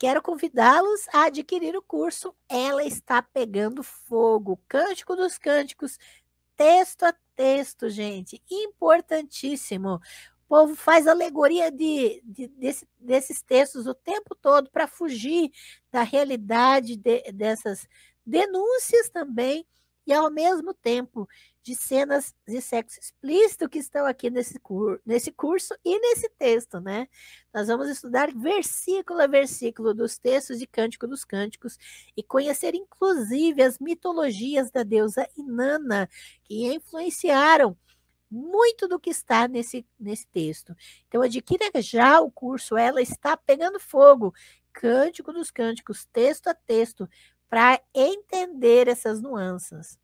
Quero convidá-los a adquirir o curso Ela Está Pegando Fogo, Cântico dos Cânticos, texto a texto, gente, importantíssimo. O povo faz alegoria de, de desse, desses textos o tempo todo para fugir da realidade de, dessas denúncias também e, ao mesmo tempo, de cenas de sexo explícito que estão aqui nesse, cur nesse curso e nesse texto, né? Nós vamos estudar versículo a versículo dos textos de Cântico dos Cânticos e conhecer, inclusive, as mitologias da deusa Inanna, que influenciaram muito do que está nesse, nesse texto. Então, adquira já o curso, ela está pegando fogo. Cântico dos Cânticos, texto a texto, para entender essas nuances.